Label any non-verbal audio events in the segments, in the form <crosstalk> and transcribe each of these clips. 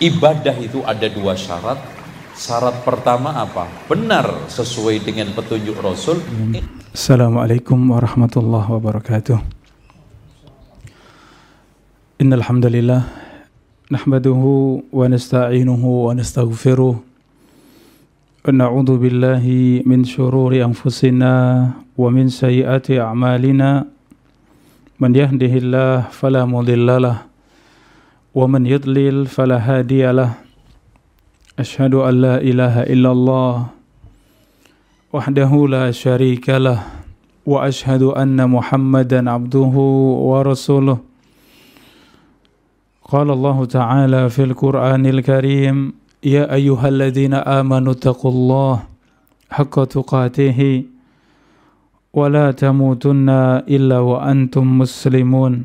ibadah itu ada dua syarat. Syarat pertama apa? Benar sesuai dengan petunjuk Rasul. Assalamualaikum warahmatullahi wabarakatuh. Innal hamdalillah nahmaduhu wa nasta'inuhu wa nastaghfiruh wa na'udzu billahi min shururi anfusina wa min sayyiati a'malina man yahdihillah fala ومن يضلل فلا هادي له أشهد أن لا إله إلا الله وحده لا شريك له وأشهد أن محمدا عبده ورسوله قال الله تعالى في القرآن الكريم يا أيها الذين آمنوا اتقوا الله حق تقاته ولا تموتن إلا وأنتم مسلمون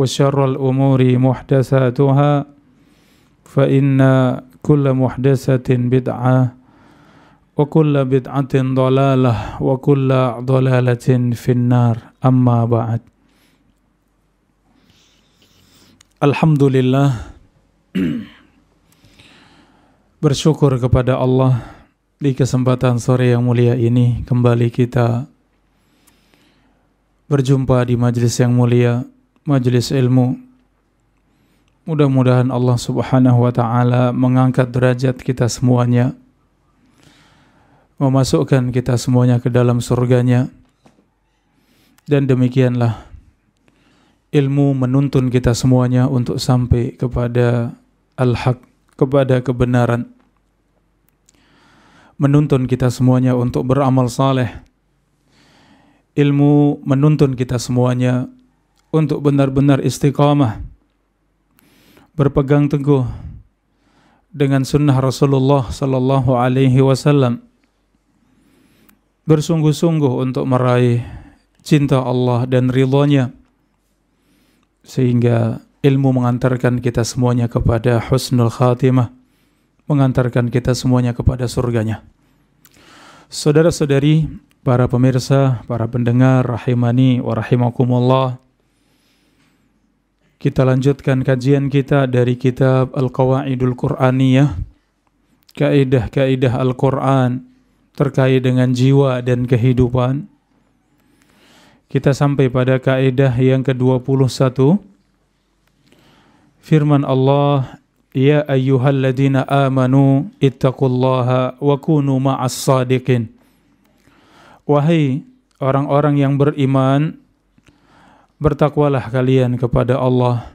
وشر الأمور محدثاتها فإن كل محدثة بدعة وكل بدعة ضلالة وكل ضلالة في النار أما بعد الحمد لله <clears throat> bersyukur kepada Allah di kesempatan sore yang mulia ini kembali kita berjumpa di majlis yang mulia majelis ilmu. Mudah-mudahan Allah Subhanahu wa taala mengangkat derajat kita semuanya. Memasukkan kita semuanya ke dalam surganya. Dan demikianlah ilmu menuntun kita semuanya untuk sampai kepada al-haq, kepada kebenaran. Menuntun kita semuanya untuk beramal saleh. Ilmu menuntun kita semuanya untuk benar-benar istiqamah berpegang teguh dengan sunnah Rasulullah sallallahu alaihi wasallam bersungguh-sungguh untuk meraih cinta Allah dan ridhonya sehingga ilmu mengantarkan kita semuanya kepada husnul khatimah mengantarkan kita semuanya kepada surganya Saudara-saudari, para pemirsa, para pendengar rahimani wa rahimakumullah kita lanjutkan kajian kita dari kitab Al-Qawaidul Qur'aniyah, kaidah-kaidah Al-Qur'an terkait dengan jiwa dan kehidupan. Kita sampai pada kaidah yang ke-21. Firman Allah, "Ya ayyuhalladzina amanu ittaqullaha wa kunu ma'as sadiqin." Wahai orang-orang yang beriman, bertakwalah kalian kepada Allah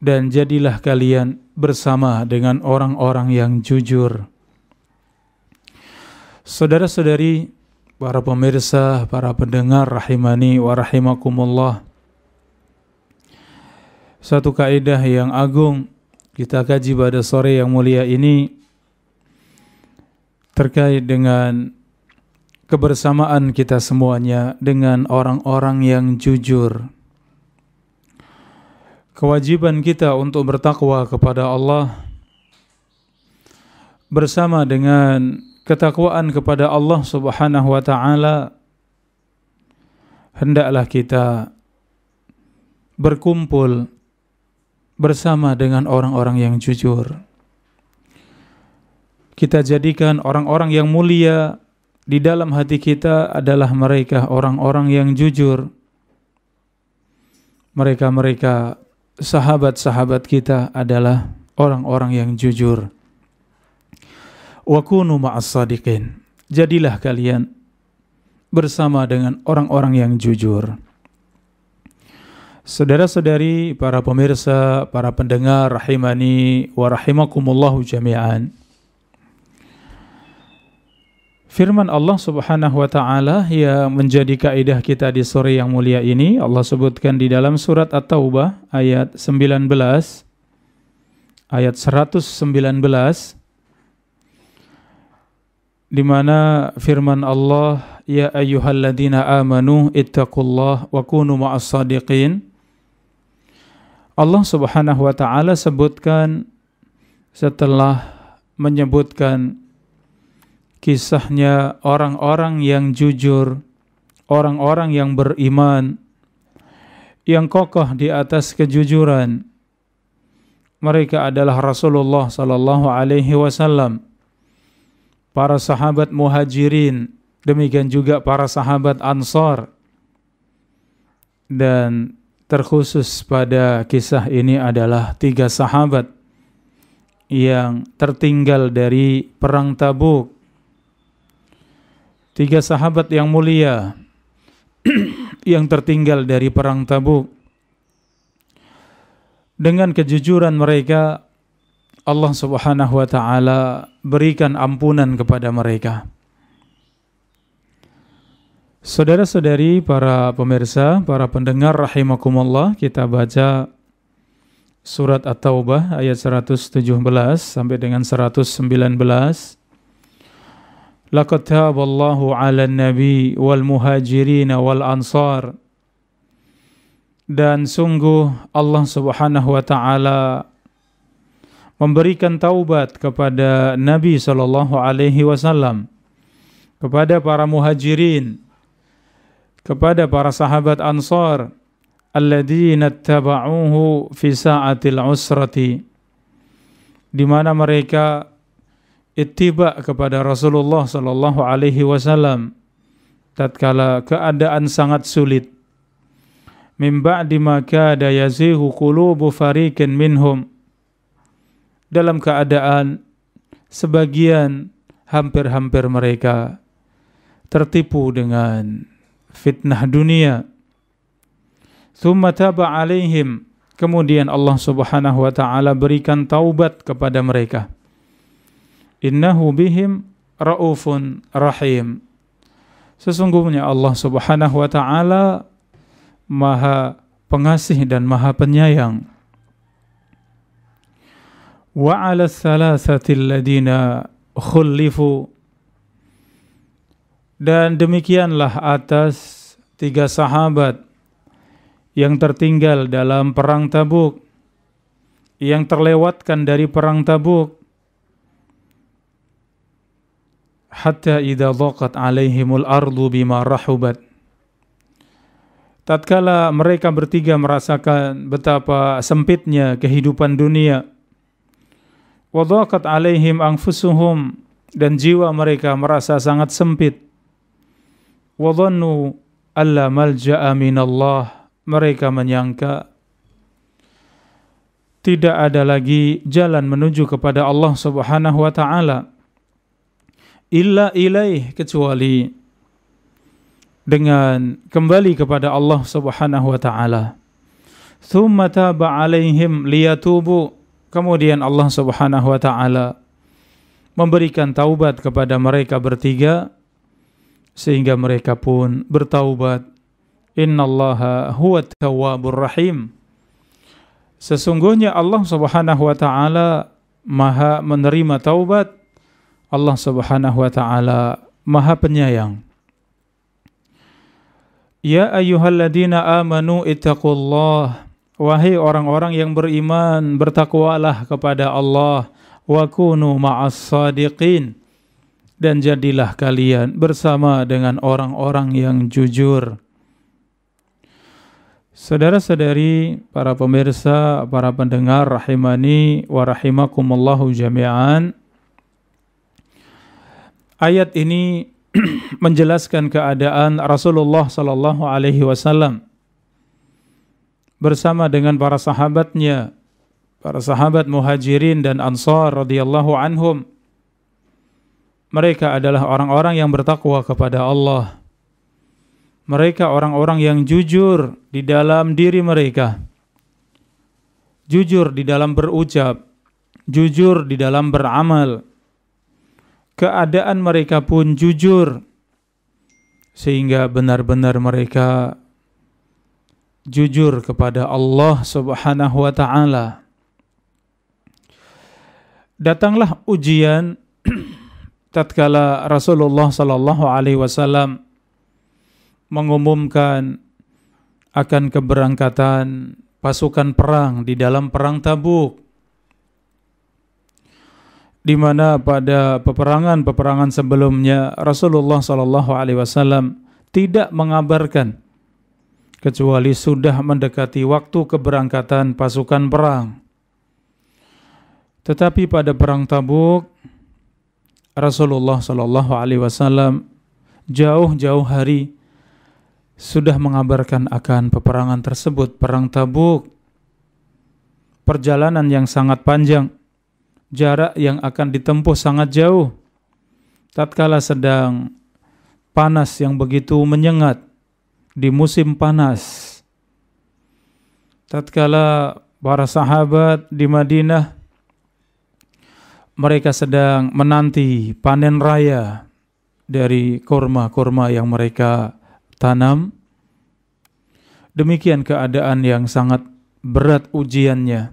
dan jadilah kalian bersama dengan orang-orang yang jujur. Saudara-saudari, para pemirsa, para pendengar rahimani wa rahimakumullah. Satu kaidah yang agung kita kaji pada sore yang mulia ini terkait dengan kebersamaan kita semuanya dengan orang-orang yang jujur. Kewajiban kita untuk bertakwa kepada Allah bersama dengan ketakwaan kepada Allah Subhanahu wa taala hendaklah kita berkumpul bersama dengan orang-orang yang jujur. Kita jadikan orang-orang yang mulia di dalam hati kita adalah mereka orang-orang yang jujur. Mereka-mereka sahabat-sahabat kita adalah orang-orang yang jujur. Wa kunu ma'as-sadiqin. Jadilah kalian bersama dengan orang-orang yang jujur. Saudara-saudari, para pemirsa, para pendengar rahimani wa rahimakumullahu jami'an. Firman Allah Subhanahu wa taala yang menjadi kaidah kita di sore yang mulia ini Allah sebutkan di dalam surat At-Taubah ayat 19 ayat 119 di mana firman Allah ya ayyuhalladzina amanu ittaqullah wa kunu ma'as sadiqin Allah Subhanahu wa taala sebutkan setelah menyebutkan kisahnya orang-orang yang jujur, orang-orang yang beriman, yang kokoh di atas kejujuran. Mereka adalah Rasulullah sallallahu alaihi wasallam, para sahabat Muhajirin, demikian juga para sahabat Ansar. Dan terkhusus pada kisah ini adalah tiga sahabat yang tertinggal dari perang Tabuk tiga sahabat yang mulia <clears throat> yang tertinggal dari perang Tabuk. Dengan kejujuran mereka Allah Subhanahu wa taala berikan ampunan kepada mereka. Saudara-saudari para pemirsa, para pendengar rahimakumullah, kita baca surat At-Taubah ayat 117 sampai dengan 119 لقد تاب الله على النبي والمهاجرين والأنصار dan sungguh Allah Subhanahu wa taala memberikan taubat kepada Nabi sallallahu alaihi wasallam kepada para muhajirin kepada para sahabat Ansar alladzina tabauhu fi sa'atil usrati di mana mereka ittiba kepada Rasulullah sallallahu alaihi wasallam tatkala keadaan sangat sulit min ba'di ma kada yazihu qulubu fariqin minhum dalam keadaan sebagian hampir-hampir mereka tertipu dengan fitnah dunia thumma taba alaihim kemudian Allah Subhanahu wa taala berikan taubat kepada mereka innahu bihim raufun rahim. Sesungguhnya Allah Subhanahu wa taala Maha Pengasih dan Maha Penyayang. Wa 'ala thalathati ladina khullifu dan demikianlah atas tiga sahabat yang tertinggal dalam perang Tabuk yang terlewatkan dari perang Tabuk hatta idza dhaqat alaihimul ardu bima rahubat tatkala mereka bertiga merasakan betapa sempitnya kehidupan dunia wa dhaqat alaihim anfusuhum dan jiwa mereka merasa sangat sempit wa dhannu alla malja'a minallah mereka menyangka tidak ada lagi jalan menuju kepada Allah Subhanahu wa taala illa ilaih kecuali dengan kembali kepada Allah Subhanahu wa taala. Thumma taba alaihim liyatubu. Kemudian Allah Subhanahu wa taala memberikan taubat kepada mereka bertiga sehingga mereka pun bertaubat. Innallaha huwa tawwabur rahim. Sesungguhnya Allah Subhanahu wa taala Maha menerima taubat Allah Subhanahu wa taala Maha Penyayang. Ya ayyuhalladzina amanu ittaqullah. Wahai orang-orang yang beriman, bertakwalah kepada Allah wa kunu ma'as sadiqin dan jadilah kalian bersama dengan orang-orang yang jujur. Saudara-saudari, para pemirsa, para pendengar rahimani wa rahimakumullahu jami'an. Ayat ini <clears throat> menjelaskan keadaan Rasulullah sallallahu alaihi wasallam bersama dengan para sahabatnya, para sahabat Muhajirin dan Ansar radhiyallahu anhum. Mereka adalah orang-orang yang bertakwa kepada Allah. Mereka orang-orang yang jujur di dalam diri mereka. Jujur di dalam berucap, jujur di dalam beramal keadaan mereka pun jujur sehingga benar-benar mereka jujur kepada Allah Subhanahu wa taala. Datanglah ujian <clears throat> tatkala Rasulullah sallallahu alaihi wasallam mengumumkan akan keberangkatan pasukan perang di dalam perang Tabuk di mana pada peperangan-peperangan sebelumnya Rasulullah Shallallahu Alaihi Wasallam tidak mengabarkan kecuali sudah mendekati waktu keberangkatan pasukan perang. Tetapi pada perang Tabuk Rasulullah Shallallahu Alaihi Wasallam jauh-jauh hari sudah mengabarkan akan peperangan tersebut, perang Tabuk, perjalanan yang sangat panjang jarak yang akan ditempuh sangat jauh. Tatkala sedang panas yang begitu menyengat di musim panas. Tatkala para sahabat di Madinah mereka sedang menanti panen raya dari korma-korma yang mereka tanam. Demikian keadaan yang sangat berat ujiannya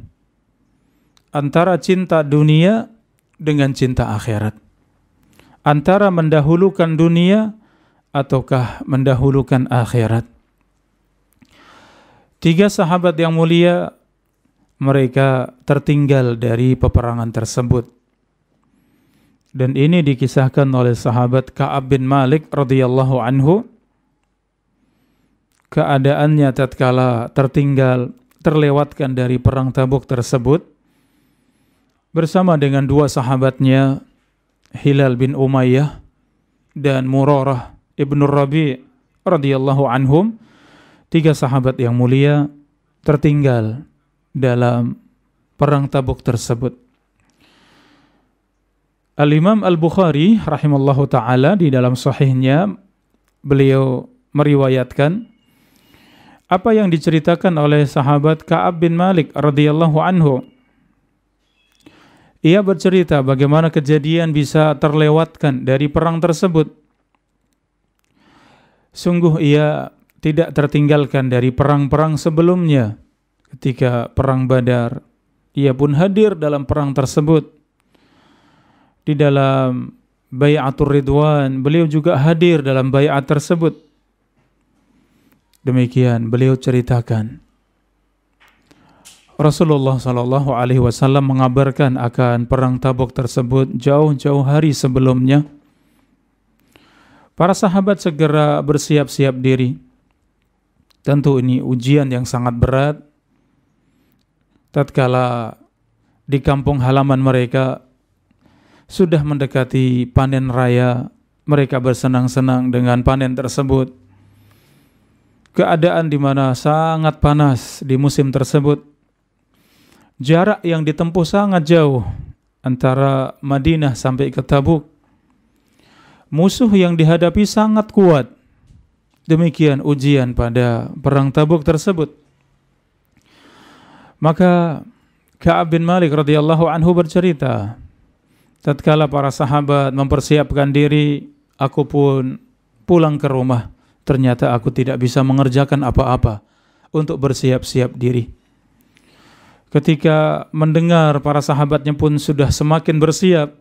antara cinta dunia dengan cinta akhirat. Antara mendahulukan dunia ataukah mendahulukan akhirat. Tiga sahabat yang mulia mereka tertinggal dari peperangan tersebut. Dan ini dikisahkan oleh sahabat Ka'ab bin Malik radhiyallahu anhu keadaannya tatkala tertinggal terlewatkan dari perang Tabuk tersebut bersama dengan dua sahabatnya Hilal bin Umayyah dan Murarah ibnu Rabi radhiyallahu anhum tiga sahabat yang mulia tertinggal dalam perang Tabuk tersebut. Al-Imam Al-Bukhari rahimallahu taala di dalam sahihnya beliau meriwayatkan apa yang diceritakan oleh sahabat Ka'ab bin Malik radhiyallahu anhu ia bercerita bagaimana kejadian bisa terlewatkan dari perang tersebut. Sungguh ia tidak tertinggalkan dari perang-perang sebelumnya. Ketika perang Badar, ia pun hadir dalam perang tersebut. Di dalam Bayatul Ridwan, beliau juga hadir dalam bayat tersebut. Demikian beliau ceritakan. Rasulullah Shallallahu Alaihi Wasallam mengabarkan akan perang Tabuk tersebut jauh-jauh hari sebelumnya. Para sahabat segera bersiap-siap diri. Tentu ini ujian yang sangat berat. Tatkala di kampung halaman mereka sudah mendekati panen raya, mereka bersenang-senang dengan panen tersebut. Keadaan di mana sangat panas di musim tersebut jarak yang ditempuh sangat jauh antara Madinah sampai ke Tabuk. Musuh yang dihadapi sangat kuat. Demikian ujian pada perang Tabuk tersebut. Maka Ka'ab bin Malik radhiyallahu anhu bercerita, tatkala para sahabat mempersiapkan diri, aku pun pulang ke rumah. Ternyata aku tidak bisa mengerjakan apa-apa untuk bersiap-siap diri Ketika mendengar para sahabatnya pun sudah semakin bersiap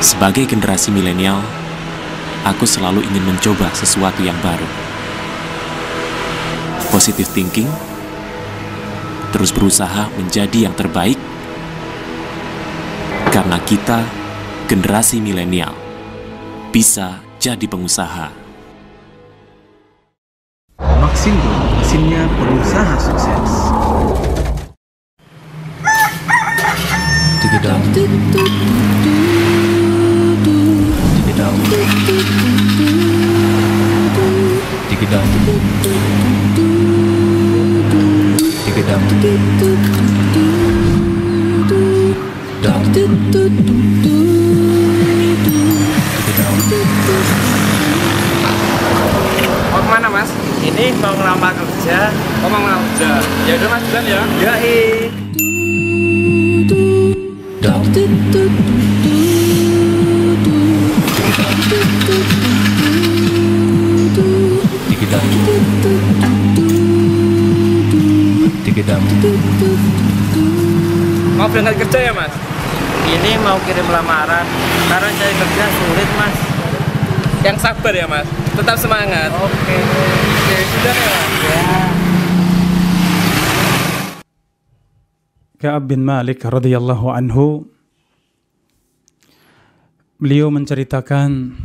Sebagai generasi milenial, aku selalu ingin mencoba sesuatu yang baru. Positif thinking, terus berusaha menjadi yang terbaik, karena kita, generasi milenial, bisa jadi pengusaha. Vaksin mesinnya pengusaha sukses. Tidak. Ya, ya, ya, ya, kemana mas? ini mau ya, kerja ya, mau ya, kerja ya ya, ya. ya, ya ya, ya Mau berangkat kerja ya mas? Ini mau kirim lamaran Karena saya kerja sulit mas Yang sabar ya mas? Tetap semangat Oke Oke sudah ya mas? Ya Ka'ab bin Malik radhiyallahu anhu beliau menceritakan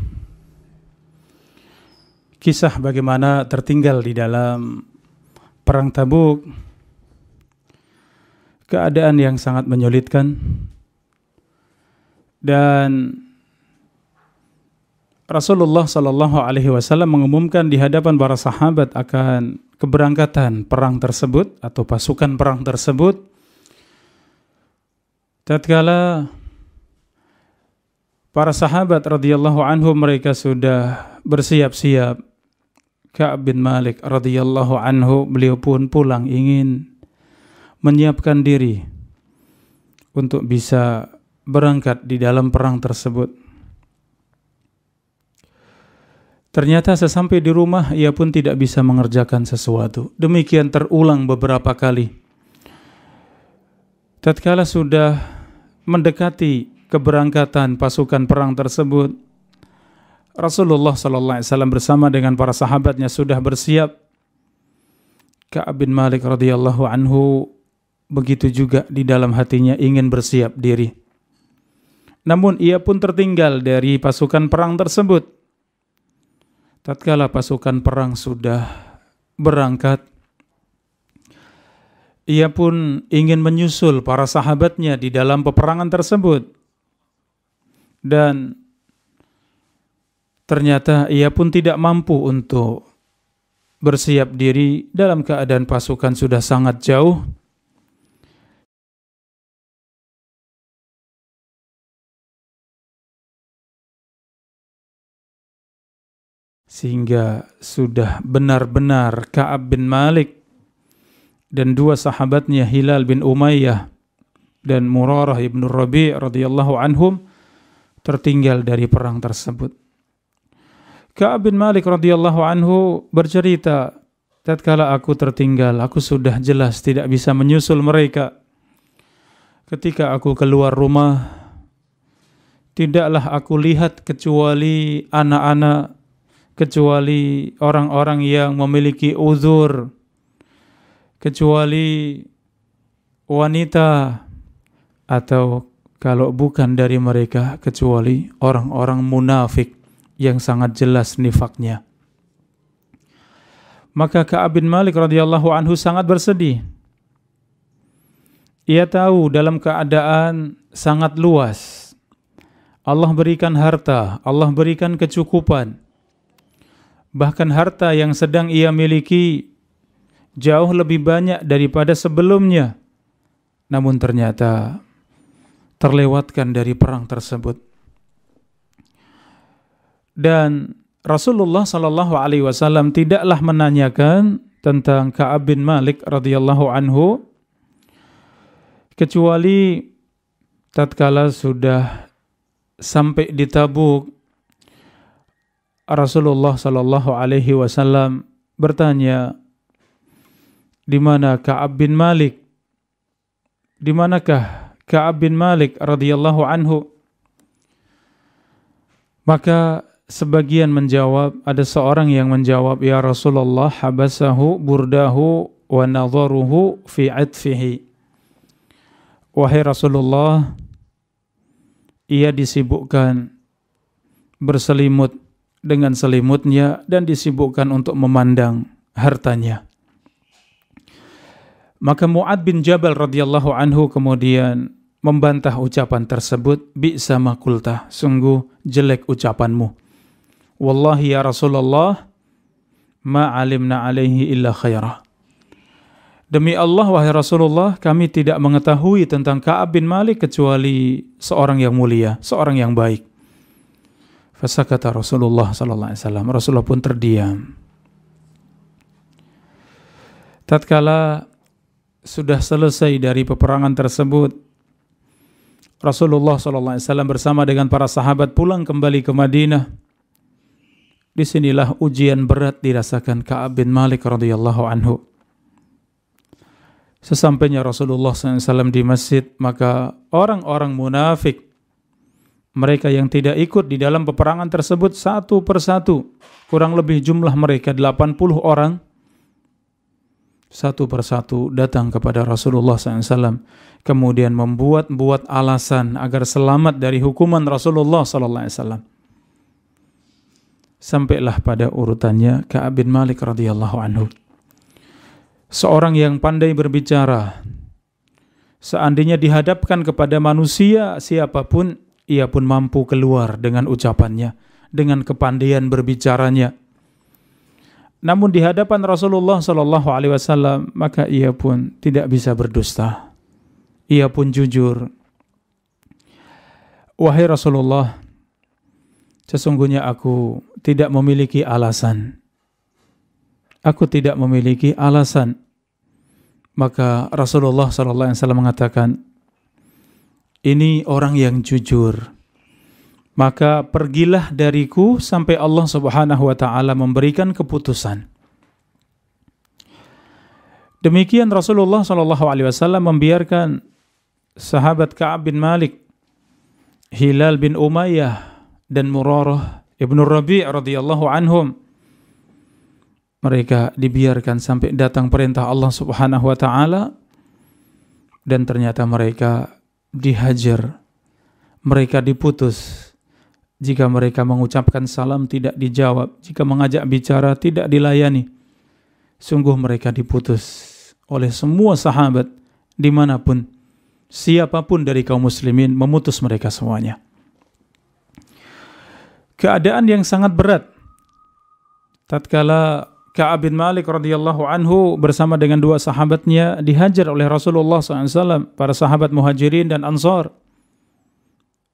kisah bagaimana tertinggal di dalam perang Tabuk keadaan yang sangat menyulitkan dan Rasulullah Shallallahu Alaihi Wasallam mengumumkan di hadapan para sahabat akan keberangkatan perang tersebut atau pasukan perang tersebut. Tatkala Para sahabat radhiyallahu anhu mereka sudah bersiap-siap. Ka'ab bin Malik radhiyallahu anhu beliau pun pulang ingin menyiapkan diri untuk bisa berangkat di dalam perang tersebut. Ternyata sesampai di rumah ia pun tidak bisa mengerjakan sesuatu. Demikian terulang beberapa kali. Tatkala sudah mendekati keberangkatan pasukan perang tersebut, Rasulullah Sallallahu Alaihi Wasallam bersama dengan para sahabatnya sudah bersiap. Kaab bin Malik radhiyallahu anhu begitu juga di dalam hatinya ingin bersiap diri. Namun ia pun tertinggal dari pasukan perang tersebut. Tatkala pasukan perang sudah berangkat, ia pun ingin menyusul para sahabatnya di dalam peperangan tersebut dan ternyata ia pun tidak mampu untuk bersiap diri dalam keadaan pasukan sudah sangat jauh. Sehingga sudah benar-benar Ka'ab bin Malik dan dua sahabatnya Hilal bin Umayyah dan Murarah ibn Rabi' radhiyallahu anhum tertinggal dari perang tersebut. Ka'ab bin Malik radhiyallahu anhu bercerita, tatkala aku tertinggal, aku sudah jelas tidak bisa menyusul mereka. Ketika aku keluar rumah, tidaklah aku lihat kecuali anak-anak, kecuali orang-orang yang memiliki uzur, kecuali wanita atau kalau bukan dari mereka kecuali orang-orang munafik yang sangat jelas nifaknya. Maka Ka'ab bin Malik radhiyallahu anhu sangat bersedih. Ia tahu dalam keadaan sangat luas. Allah berikan harta, Allah berikan kecukupan. Bahkan harta yang sedang ia miliki jauh lebih banyak daripada sebelumnya. Namun ternyata terlewatkan dari perang tersebut. Dan Rasulullah Shallallahu Alaihi Wasallam tidaklah menanyakan tentang Kaab bin Malik radhiyallahu anhu kecuali tatkala sudah sampai di Tabuk Rasulullah Shallallahu Alaihi Wasallam bertanya di mana Kaab bin Malik di manakah Ka'ab bin Malik radhiyallahu anhu. Maka sebagian menjawab, ada seorang yang menjawab, "Ya Rasulullah, habasahu burdahu wa nadharuhu fi atfihi." Wahai Rasulullah, ia disibukkan berselimut dengan selimutnya dan disibukkan untuk memandang hartanya. Maka Mu'ad bin Jabal radhiyallahu anhu kemudian membantah ucapan tersebut, "Bi'sa makultah, sungguh jelek ucapanmu." Wallahi ya Rasulullah, ma'alimna alaihi illa khairah. Demi Allah wahai Rasulullah, kami tidak mengetahui tentang Ka'ab bin Malik kecuali seorang yang mulia, seorang yang baik. kata Rasulullah saw. Rasulullah pun terdiam. Tatkala sudah selesai dari peperangan tersebut, Rasulullah SAW bersama dengan para sahabat pulang kembali ke Madinah. Disinilah ujian berat dirasakan Kaab bin Malik radhiyallahu anhu. Sesampainya Rasulullah SAW di masjid, maka orang-orang munafik, mereka yang tidak ikut di dalam peperangan tersebut satu persatu, kurang lebih jumlah mereka 80 orang, satu persatu datang kepada Rasulullah SAW, kemudian membuat-buat alasan agar selamat dari hukuman Rasulullah SAW. Sampailah pada urutannya Ka'ab bin Malik radhiyallahu anhu. Seorang yang pandai berbicara, seandainya dihadapkan kepada manusia siapapun, ia pun mampu keluar dengan ucapannya, dengan kepandaian berbicaranya, namun di hadapan Rasulullah Shallallahu Alaihi Wasallam maka ia pun tidak bisa berdusta. Ia pun jujur. Wahai Rasulullah, sesungguhnya aku tidak memiliki alasan. Aku tidak memiliki alasan. Maka Rasulullah Shallallahu Alaihi Wasallam mengatakan, ini orang yang jujur maka pergilah dariku sampai Allah Subhanahu wa taala memberikan keputusan. Demikian Rasulullah Shallallahu alaihi wasallam membiarkan sahabat Ka'ab bin Malik, Hilal bin Umayyah dan Murarah Ibnu Rabi' radhiyallahu anhum mereka dibiarkan sampai datang perintah Allah Subhanahu wa taala dan ternyata mereka dihajar mereka diputus jika mereka mengucapkan salam tidak dijawab, jika mengajak bicara tidak dilayani, sungguh mereka diputus oleh semua sahabat dimanapun, siapapun dari kaum muslimin memutus mereka semuanya. Keadaan yang sangat berat. Tatkala Ka'ab bin Malik radhiyallahu anhu bersama dengan dua sahabatnya dihajar oleh Rasulullah SAW, para sahabat muhajirin dan ansar.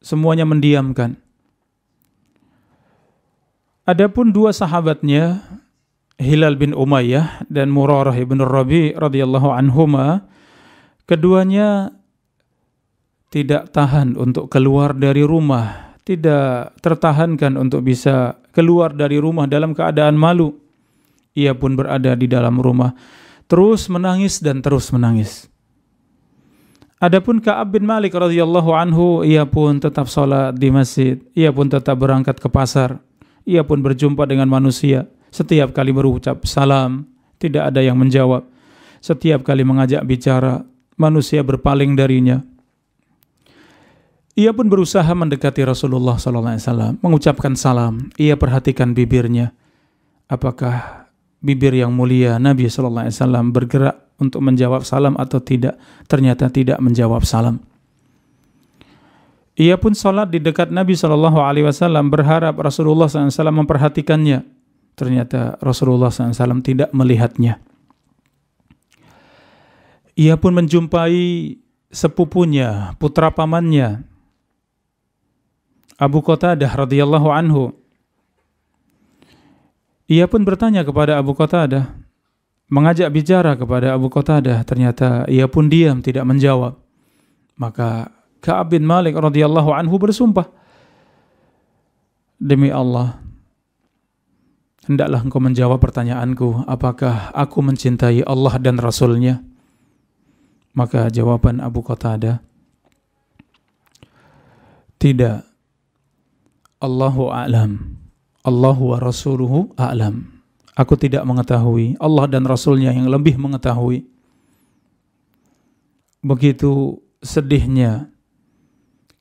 Semuanya mendiamkan Adapun dua sahabatnya Hilal bin Umayyah dan Murarah bin Rabi radhiyallahu anhuma keduanya tidak tahan untuk keluar dari rumah, tidak tertahankan untuk bisa keluar dari rumah dalam keadaan malu. Ia pun berada di dalam rumah, terus menangis dan terus menangis. Adapun Ka'ab bin Malik radhiyallahu anhu, ia pun tetap sholat di masjid, ia pun tetap berangkat ke pasar. Ia pun berjumpa dengan manusia. Setiap kali berucap salam, tidak ada yang menjawab. Setiap kali mengajak bicara, manusia berpaling darinya. Ia pun berusaha mendekati Rasulullah SAW, mengucapkan salam. Ia perhatikan bibirnya. Apakah bibir yang mulia Nabi SAW bergerak untuk menjawab salam atau tidak? Ternyata tidak menjawab salam. Ia pun sholat di dekat Nabi Shallallahu Alaihi Wasallam berharap Rasulullah SAW memperhatikannya. Ternyata Rasulullah SAW tidak melihatnya. Ia pun menjumpai sepupunya, putra pamannya, Abu Qatadah radhiyallahu anhu. Ia pun bertanya kepada Abu Qatadah, mengajak bicara kepada Abu Qatadah. Ternyata ia pun diam, tidak menjawab. Maka Ka'ab bin Malik radhiyallahu anhu bersumpah, "Demi Allah, hendaklah engkau menjawab pertanyaanku, apakah aku mencintai Allah dan Rasulnya?" Maka jawaban Abu Qatada "Tidak. Allahu a'lam. Allahu wa rasuluhu a'lam." Aku tidak mengetahui Allah dan Rasulnya yang lebih mengetahui. Begitu sedihnya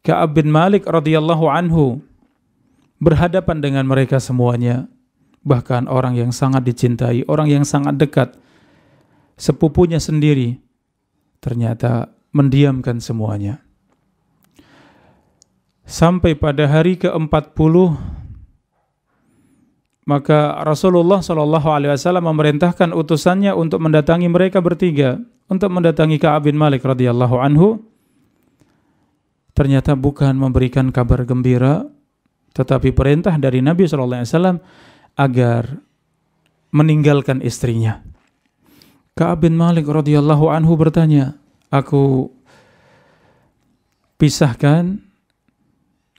Ka'ab bin Malik radhiyallahu anhu berhadapan dengan mereka semuanya. Bahkan orang yang sangat dicintai, orang yang sangat dekat, sepupunya sendiri, ternyata mendiamkan semuanya. Sampai pada hari ke-40, maka Rasulullah Shallallahu Alaihi Wasallam memerintahkan utusannya untuk mendatangi mereka bertiga, untuk mendatangi Kaab bin Malik radhiyallahu anhu, ternyata bukan memberikan kabar gembira, tetapi perintah dari Nabi SAW agar meninggalkan istrinya. Kaab bin Malik radhiyallahu anhu bertanya, aku pisahkan,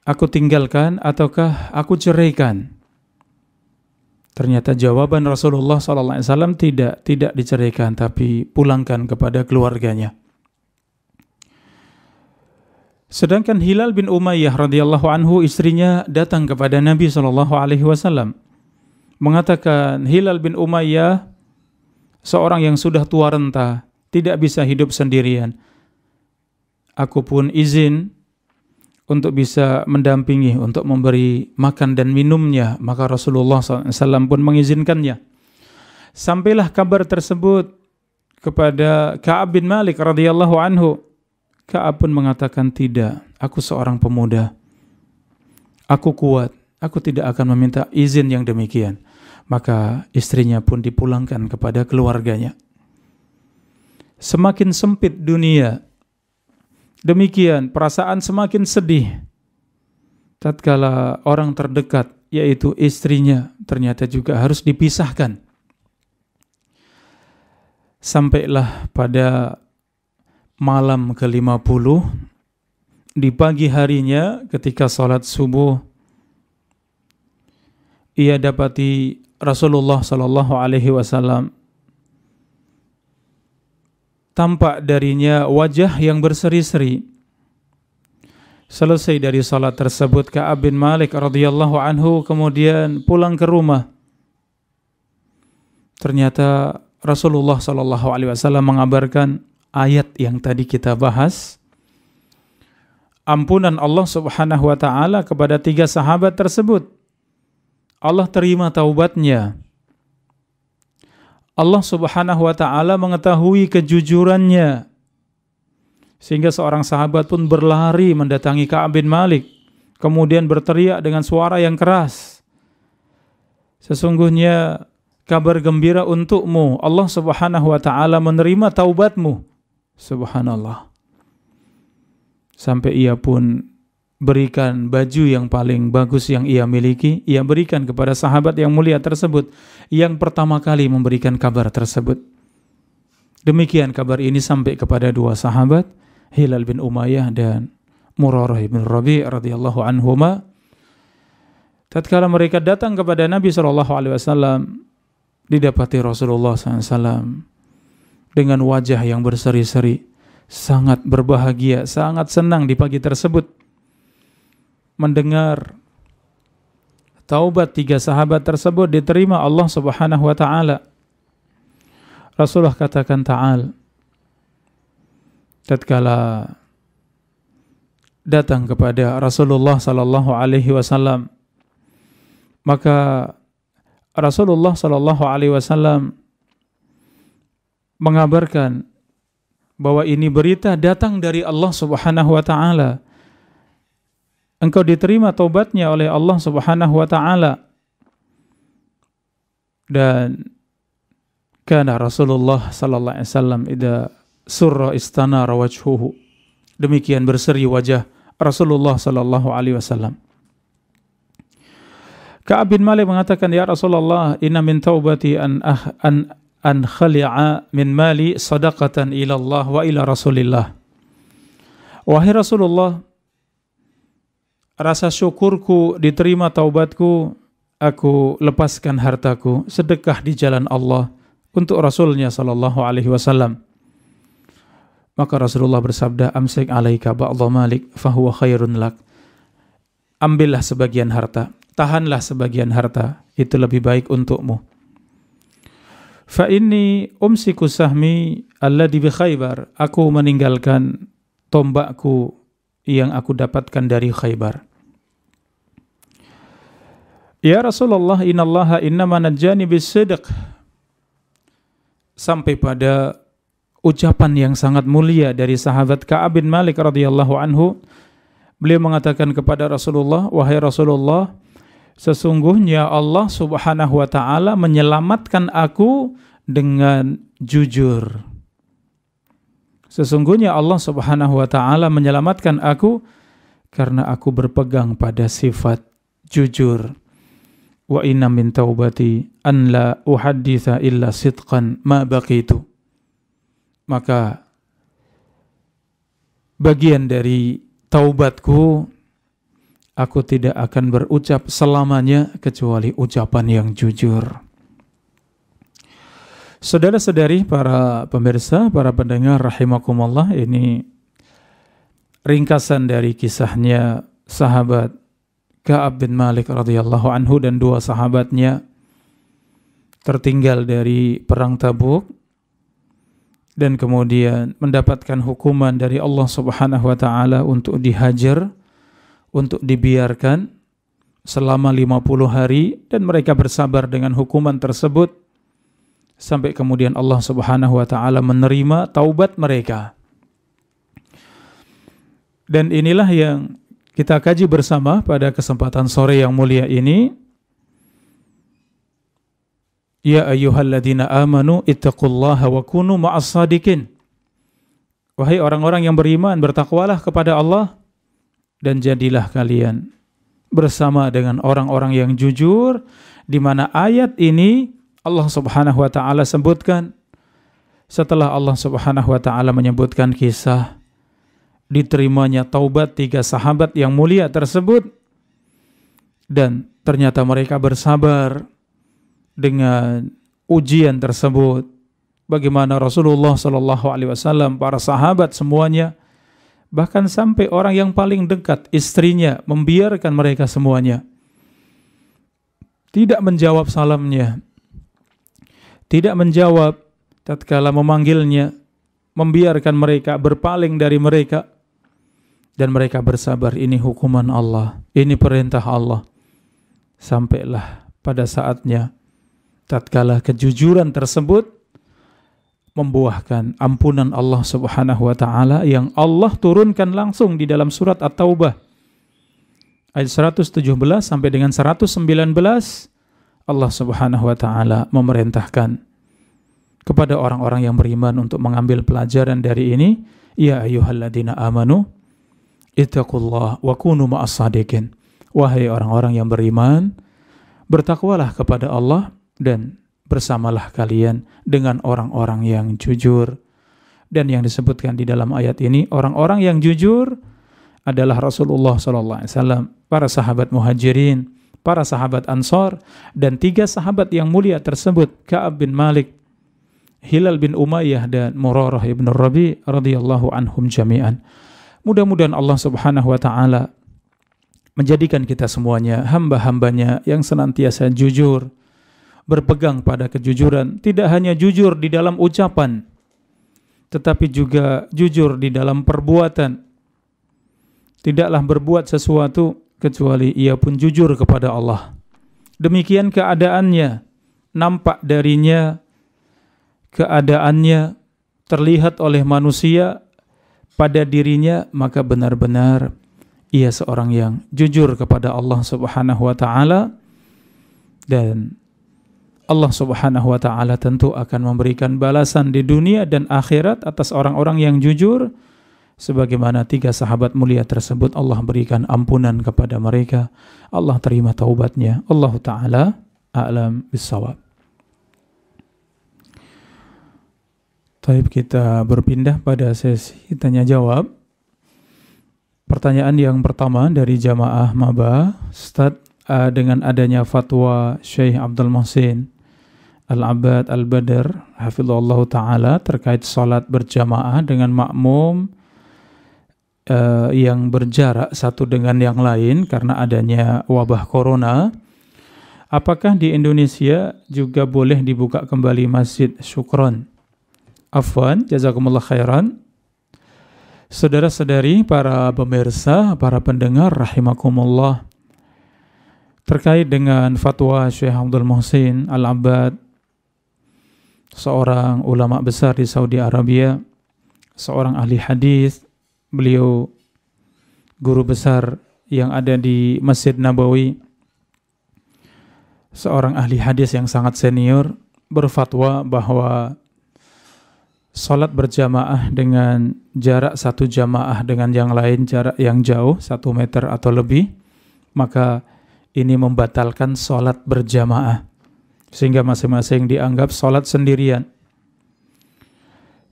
aku tinggalkan, ataukah aku ceraikan? Ternyata jawaban Rasulullah SAW tidak tidak diceraikan, tapi pulangkan kepada keluarganya. Sedangkan Hilal bin Umayyah radhiyallahu anhu istrinya datang kepada Nabi Shallallahu alaihi wasallam mengatakan Hilal bin Umayyah seorang yang sudah tua renta tidak bisa hidup sendirian. Aku pun izin untuk bisa mendampingi, untuk memberi makan dan minumnya. Maka Rasulullah SAW pun mengizinkannya. Sampailah kabar tersebut kepada Kaab bin Malik radhiyallahu anhu Kaab pun mengatakan tidak, aku seorang pemuda. Aku kuat, aku tidak akan meminta izin yang demikian. Maka istrinya pun dipulangkan kepada keluarganya. Semakin sempit dunia, demikian perasaan semakin sedih. Tatkala orang terdekat, yaitu istrinya, ternyata juga harus dipisahkan. Sampailah pada malam ke-50 di pagi harinya ketika salat subuh ia dapati Rasulullah sallallahu alaihi wasallam tampak darinya wajah yang berseri-seri selesai dari salat tersebut Ka'ab bin Malik radhiyallahu anhu kemudian pulang ke rumah ternyata Rasulullah sallallahu alaihi wasallam mengabarkan ayat yang tadi kita bahas, ampunan Allah Subhanahu wa taala kepada tiga sahabat tersebut. Allah terima taubatnya. Allah Subhanahu wa taala mengetahui kejujurannya. Sehingga seorang sahabat pun berlari mendatangi Ka'ab bin Malik, kemudian berteriak dengan suara yang keras. Sesungguhnya kabar gembira untukmu, Allah Subhanahu wa taala menerima taubatmu Subhanallah. Sampai ia pun berikan baju yang paling bagus yang ia miliki, ia berikan kepada sahabat yang mulia tersebut yang pertama kali memberikan kabar tersebut. Demikian kabar ini sampai kepada dua sahabat, Hilal bin Umayyah dan Murarah bin Rabi radhiyallahu anhuma. Tatkala mereka datang kepada Nabi Shallallahu alaihi wasallam, didapati Rasulullah SAW dengan wajah yang berseri-seri, sangat berbahagia, sangat senang di pagi tersebut. Mendengar taubat tiga sahabat tersebut diterima Allah Subhanahu wa taala. Rasulullah katakan ta'al tatkala datang kepada Rasulullah sallallahu alaihi wasallam maka Rasulullah sallallahu alaihi wasallam mengabarkan bahwa ini berita datang dari Allah Subhanahu wa taala. Engkau diterima taubatnya oleh Allah Subhanahu wa taala. Dan karena Rasulullah sallallahu alaihi wasallam ida surra istana wajhuhu. Demikian berseri wajah Rasulullah sallallahu alaihi wasallam. Ka'ab bin Malik mengatakan, Ya Rasulullah, inna min taubati an, ah, an an khali'a min mali sadaqatan ila Allah wa ila Rasulillah. Wahai Rasulullah, rasa syukurku diterima taubatku, aku lepaskan hartaku, sedekah di jalan Allah untuk Rasulnya Sallallahu Alaihi Wasallam. Maka Rasulullah bersabda, Amsik alaika ba'dha malik fahuwa khairun lak. Ambillah sebagian harta, tahanlah sebagian harta, itu lebih baik untukmu. Fa ini umsiku sahmi Allah di Khaybar. Aku meninggalkan tombakku yang aku dapatkan dari Khaybar. Ya Rasulullah innallaha inna manajani bisidq. Sampai pada ucapan yang sangat mulia dari sahabat Ka'ab bin Malik radhiyallahu anhu. Beliau mengatakan kepada Rasulullah, "Wahai Rasulullah, Sesungguhnya Allah Subhanahu wa taala menyelamatkan aku dengan jujur. Sesungguhnya Allah Subhanahu wa taala menyelamatkan aku karena aku berpegang pada sifat jujur. Wa inna min taubati an la uhaditha illa sidqan ma baqitu. Maka bagian dari taubatku aku tidak akan berucap selamanya kecuali ucapan yang jujur. Saudara-saudari, para pemirsa, para pendengar rahimakumullah, ini ringkasan dari kisahnya sahabat Ka'ab bin Malik radhiyallahu anhu dan dua sahabatnya tertinggal dari perang Tabuk dan kemudian mendapatkan hukuman dari Allah Subhanahu wa taala untuk dihajar untuk dibiarkan selama 50 hari dan mereka bersabar dengan hukuman tersebut sampai kemudian Allah Subhanahu wa taala menerima taubat mereka. Dan inilah yang kita kaji bersama pada kesempatan sore yang mulia ini. Ya ayyuhalladzina amanu ittaqullaha wa kunu ma'as sadiqin. Wahai orang-orang yang beriman, bertakwalah kepada Allah dan jadilah kalian bersama dengan orang-orang yang jujur di mana ayat ini Allah Subhanahu wa taala sebutkan setelah Allah Subhanahu wa taala menyebutkan kisah diterimanya taubat tiga sahabat yang mulia tersebut dan ternyata mereka bersabar dengan ujian tersebut bagaimana Rasulullah Shallallahu alaihi wasallam para sahabat semuanya bahkan sampai orang yang paling dekat istrinya membiarkan mereka semuanya tidak menjawab salamnya tidak menjawab tatkala memanggilnya membiarkan mereka berpaling dari mereka dan mereka bersabar ini hukuman Allah ini perintah Allah sampailah pada saatnya tatkala kejujuran tersebut membuahkan ampunan Allah Subhanahu wa taala yang Allah turunkan langsung di dalam surat At-Taubah ayat 117 sampai dengan 119 Allah Subhanahu wa taala memerintahkan kepada orang-orang yang beriman untuk mengambil pelajaran dari ini ya ayyuhalladzina amanu ittaqullah wa kunu maas wahai orang-orang yang beriman bertakwalah kepada Allah dan bersamalah kalian dengan orang-orang yang jujur. Dan yang disebutkan di dalam ayat ini, orang-orang yang jujur adalah Rasulullah SAW, para sahabat muhajirin, para sahabat ansor, dan tiga sahabat yang mulia tersebut, Ka'ab bin Malik, Hilal bin Umayyah, dan Murarah ibn Rabi radhiyallahu anhum jami'an. Mudah-mudahan Allah Subhanahu wa taala menjadikan kita semuanya hamba-hambanya yang senantiasa jujur, berpegang pada kejujuran, tidak hanya jujur di dalam ucapan, tetapi juga jujur di dalam perbuatan. Tidaklah berbuat sesuatu kecuali ia pun jujur kepada Allah. Demikian keadaannya, nampak darinya, keadaannya terlihat oleh manusia pada dirinya, maka benar-benar ia seorang yang jujur kepada Allah Subhanahu wa taala dan Allah Subhanahu wa taala tentu akan memberikan balasan di dunia dan akhirat atas orang-orang yang jujur sebagaimana tiga sahabat mulia tersebut Allah berikan ampunan kepada mereka Allah terima taubatnya Allah taala a'lam bisawab Taib kita berpindah pada sesi tanya jawab. Pertanyaan yang pertama dari jamaah Maba, Ustaz, eh, dengan adanya fatwa Syekh Abdul Mohsin, Al-Abad Al-Badr Hafizullah taala terkait salat berjamaah dengan makmum uh, yang berjarak satu dengan yang lain karena adanya wabah corona. Apakah di Indonesia juga boleh dibuka kembali masjid Syukron? Afwan, jazakumullah khairan. Saudara-saudari, para pemirsa, para pendengar, rahimakumullah. Terkait dengan fatwa Syekh Abdul Muhsin al abad seorang ulama besar di Saudi Arabia, seorang ahli hadis, beliau guru besar yang ada di Masjid Nabawi, seorang ahli hadis yang sangat senior berfatwa bahwa Salat berjamaah dengan jarak satu jamaah dengan yang lain jarak yang jauh satu meter atau lebih maka ini membatalkan salat berjamaah sehingga masing-masing dianggap sholat sendirian.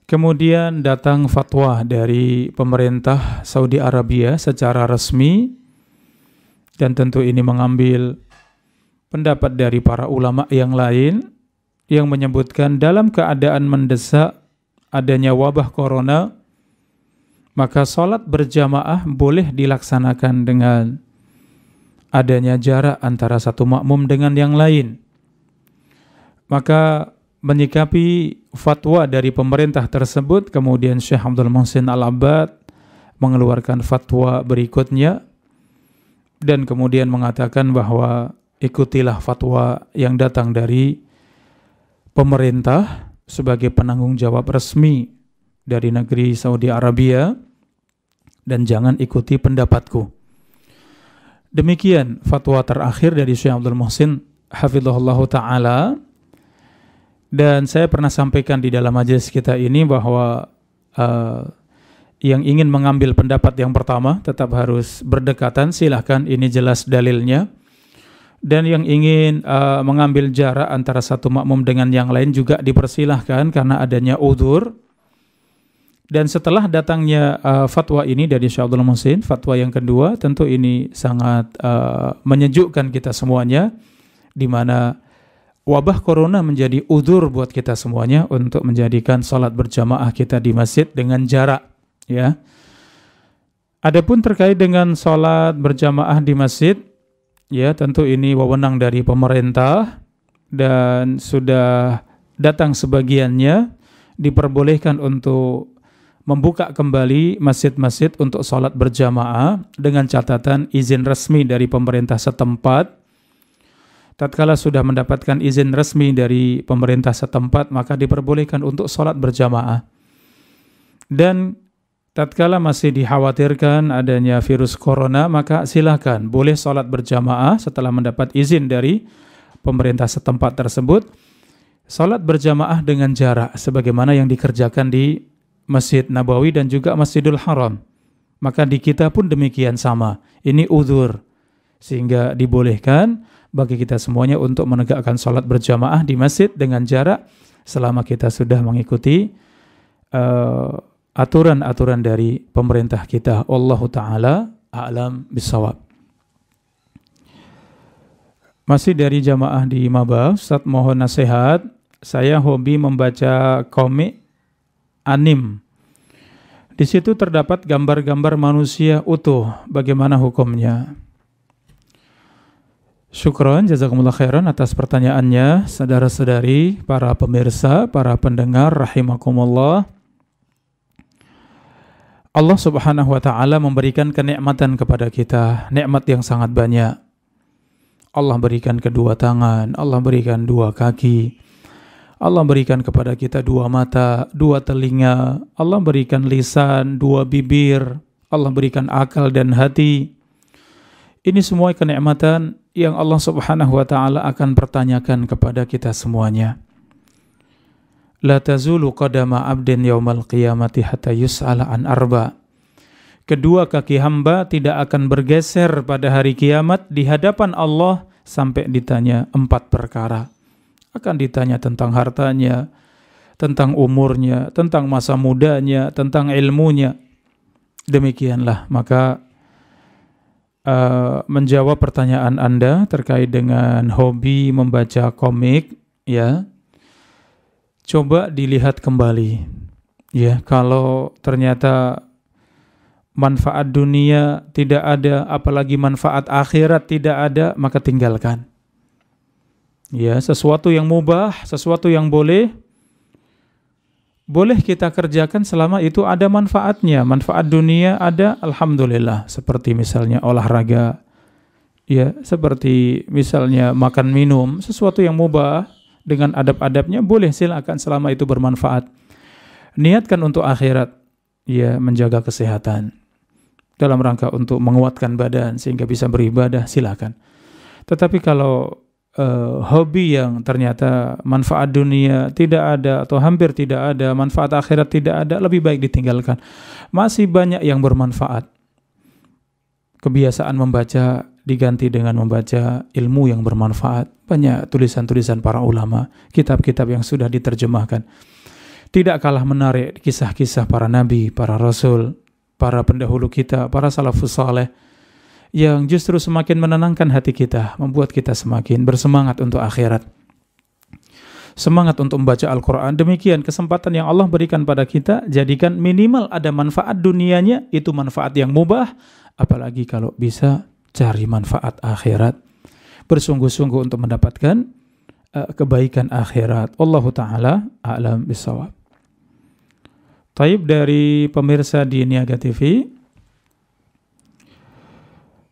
Kemudian datang fatwa dari pemerintah Saudi Arabia secara resmi dan tentu ini mengambil pendapat dari para ulama yang lain yang menyebutkan dalam keadaan mendesak adanya wabah corona maka sholat berjamaah boleh dilaksanakan dengan adanya jarak antara satu makmum dengan yang lain maka menyikapi fatwa dari pemerintah tersebut, kemudian Syekh Abdul Muhsin Al-Abbad mengeluarkan fatwa berikutnya dan kemudian mengatakan bahwa ikutilah fatwa yang datang dari pemerintah sebagai penanggung jawab resmi dari negeri Saudi Arabia dan jangan ikuti pendapatku. Demikian fatwa terakhir dari Syekh Abdul Muhsin hafizahullah taala dan saya pernah sampaikan di dalam majelis kita ini bahwa uh, yang ingin mengambil pendapat yang pertama tetap harus berdekatan, silahkan ini jelas dalilnya. Dan yang ingin uh, mengambil jarak antara satu makmum dengan yang lain juga dipersilahkan karena adanya udur. Dan setelah datangnya uh, fatwa ini dari Syekh Musin, fatwa yang kedua, tentu ini sangat uh, menyejukkan kita semuanya, di mana wabah corona menjadi udur buat kita semuanya untuk menjadikan salat berjamaah kita di masjid dengan jarak ya. Adapun terkait dengan salat berjamaah di masjid ya tentu ini wewenang dari pemerintah dan sudah datang sebagiannya diperbolehkan untuk membuka kembali masjid-masjid untuk sholat berjamaah dengan catatan izin resmi dari pemerintah setempat tatkala sudah mendapatkan izin resmi dari pemerintah setempat maka diperbolehkan untuk sholat berjamaah dan tatkala masih dikhawatirkan adanya virus corona maka silahkan boleh sholat berjamaah setelah mendapat izin dari pemerintah setempat tersebut sholat berjamaah dengan jarak sebagaimana yang dikerjakan di Masjid Nabawi dan juga Masjidul Haram maka di kita pun demikian sama ini uzur sehingga dibolehkan bagi kita semuanya untuk menegakkan sholat berjamaah di masjid dengan jarak selama kita sudah mengikuti eh, aturan-aturan uh, dari pemerintah kita. Allah Ta'ala a'lam bisawab. Masih dari jamaah di Mabah, Ustaz mohon nasihat. Saya hobi membaca komik anim. Di situ terdapat gambar-gambar manusia utuh. Bagaimana hukumnya? Syukron jazakumullah khairan atas pertanyaannya saudara-saudari, para pemirsa, para pendengar rahimakumullah. Allah Subhanahu wa taala memberikan kenikmatan kepada kita, nikmat yang sangat banyak. Allah berikan kedua tangan, Allah berikan dua kaki. Allah berikan kepada kita dua mata, dua telinga, Allah berikan lisan, dua bibir, Allah berikan akal dan hati. Ini semua kenikmatan yang Allah Subhanahu wa taala akan pertanyakan kepada kita semuanya. La tazulu qadama 'abdin yaumal qiyamati hatta yus'ala an arba. Kedua kaki hamba tidak akan bergeser pada hari kiamat di hadapan Allah sampai ditanya empat perkara. Akan ditanya tentang hartanya, tentang umurnya, tentang masa mudanya, tentang ilmunya. Demikianlah maka Eh, menjawab pertanyaan Anda terkait dengan hobi membaca komik ya. Coba dilihat kembali. Ya, kalau ternyata manfaat dunia tidak ada, apalagi manfaat akhirat tidak ada, maka tinggalkan. Ya, sesuatu yang mubah, sesuatu yang boleh boleh kita kerjakan selama itu ada manfaatnya. Manfaat dunia ada, alhamdulillah. Seperti misalnya olahraga, ya seperti misalnya makan minum, sesuatu yang mubah dengan adab-adabnya boleh silakan selama itu bermanfaat. Niatkan untuk akhirat, ya menjaga kesehatan dalam rangka untuk menguatkan badan sehingga bisa beribadah silakan. Tetapi kalau uh, hobi yang ternyata manfaat dunia tidak ada atau hampir tidak ada, manfaat akhirat tidak ada, lebih baik ditinggalkan. Masih banyak yang bermanfaat. Kebiasaan membaca diganti dengan membaca ilmu yang bermanfaat. Banyak tulisan-tulisan para ulama, kitab-kitab yang sudah diterjemahkan. Tidak kalah menarik kisah-kisah para nabi, para rasul, para pendahulu kita, para salafus saleh, yang justru semakin menenangkan hati kita, membuat kita semakin bersemangat untuk akhirat. Semangat untuk membaca Al-Quran. Demikian kesempatan yang Allah berikan pada kita, jadikan minimal ada manfaat dunianya, itu manfaat yang mubah, apalagi kalau bisa cari manfaat akhirat. Bersungguh-sungguh untuk mendapatkan uh, kebaikan akhirat. Allah Ta'ala alam bisawab. Taib dari pemirsa di Niaga TV,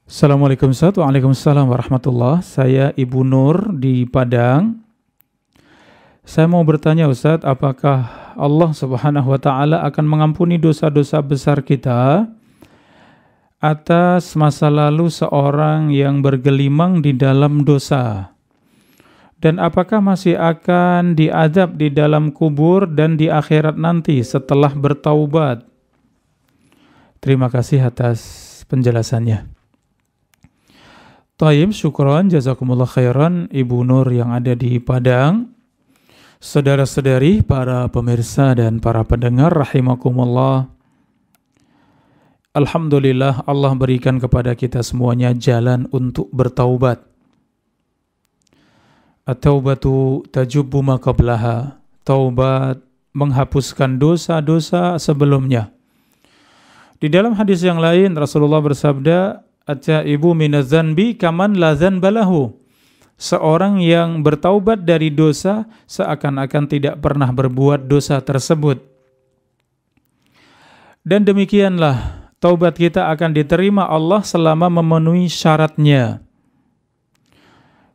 Assalamualaikum Ustaz, Waalaikumsalam warahmatullah. Saya Ibu Nur di Padang. Saya mau bertanya Ustaz, apakah Allah Subhanahu wa taala akan mengampuni dosa-dosa besar kita atas masa lalu seorang yang bergelimang di dalam dosa? dan apakah masih akan diadab di dalam kubur dan di akhirat nanti setelah bertaubat? Terima kasih atas penjelasannya. Taib, syukuran jazakumullah khairan Ibu Nur yang ada di Padang. Saudara-saudari, para pemirsa dan para pendengar rahimakumullah. Alhamdulillah Allah berikan kepada kita semuanya jalan untuk bertaubat. At-taubatu tajubbu maqablaha. Taubat menghapuskan dosa-dosa sebelumnya. Di dalam hadis yang lain Rasulullah bersabda, ibu minazanbi kaman lazan balahu. Seorang yang bertaubat dari dosa seakan-akan tidak pernah berbuat dosa tersebut. Dan demikianlah taubat kita akan diterima Allah selama memenuhi syaratnya.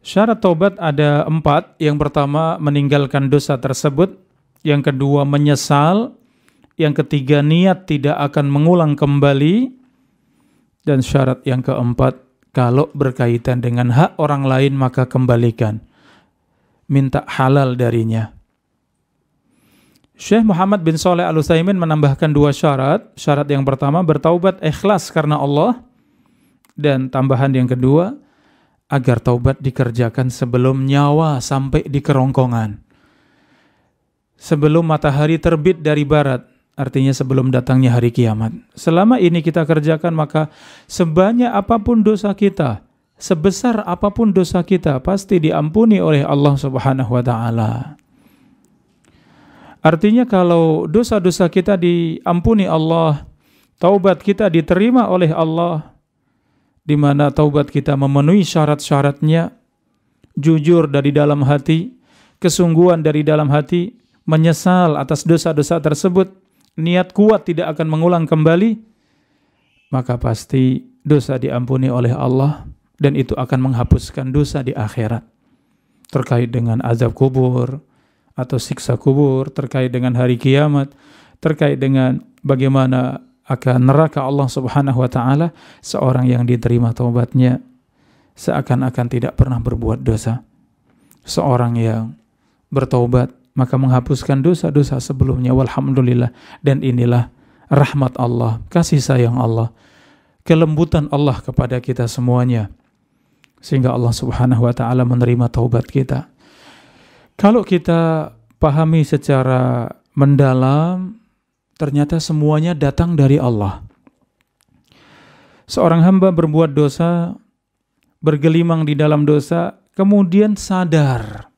Syarat taubat ada empat. Yang pertama meninggalkan dosa tersebut. Yang kedua menyesal. Yang ketiga niat tidak akan mengulang kembali. Dan syarat yang keempat, kalau berkaitan dengan hak orang lain maka kembalikan. Minta halal darinya. Syekh Muhammad bin Saleh al Utsaimin menambahkan dua syarat. Syarat yang pertama bertaubat ikhlas karena Allah dan tambahan yang kedua agar taubat dikerjakan sebelum nyawa sampai di kerongkongan. Sebelum matahari terbit dari barat Artinya sebelum datangnya hari kiamat. Selama ini kita kerjakan maka sebanyak apapun dosa kita, sebesar apapun dosa kita pasti diampuni oleh Allah Subhanahu wa taala. Artinya kalau dosa-dosa kita diampuni Allah, taubat kita diterima oleh Allah, di mana taubat kita memenuhi syarat-syaratnya, jujur dari dalam hati, kesungguhan dari dalam hati, menyesal atas dosa-dosa tersebut, niat kuat tidak akan mengulang kembali, maka pasti dosa diampuni oleh Allah dan itu akan menghapuskan dosa di akhirat. Terkait dengan azab kubur atau siksa kubur, terkait dengan hari kiamat, terkait dengan bagaimana akan neraka Allah Subhanahu wa taala, seorang yang diterima taubatnya seakan-akan tidak pernah berbuat dosa. Seorang yang bertaubat maka menghapuskan dosa-dosa sebelumnya walhamdulillah dan inilah rahmat Allah kasih sayang Allah kelembutan Allah kepada kita semuanya sehingga Allah Subhanahu wa taala menerima taubat kita kalau kita pahami secara mendalam ternyata semuanya datang dari Allah seorang hamba berbuat dosa bergelimang di dalam dosa kemudian sadar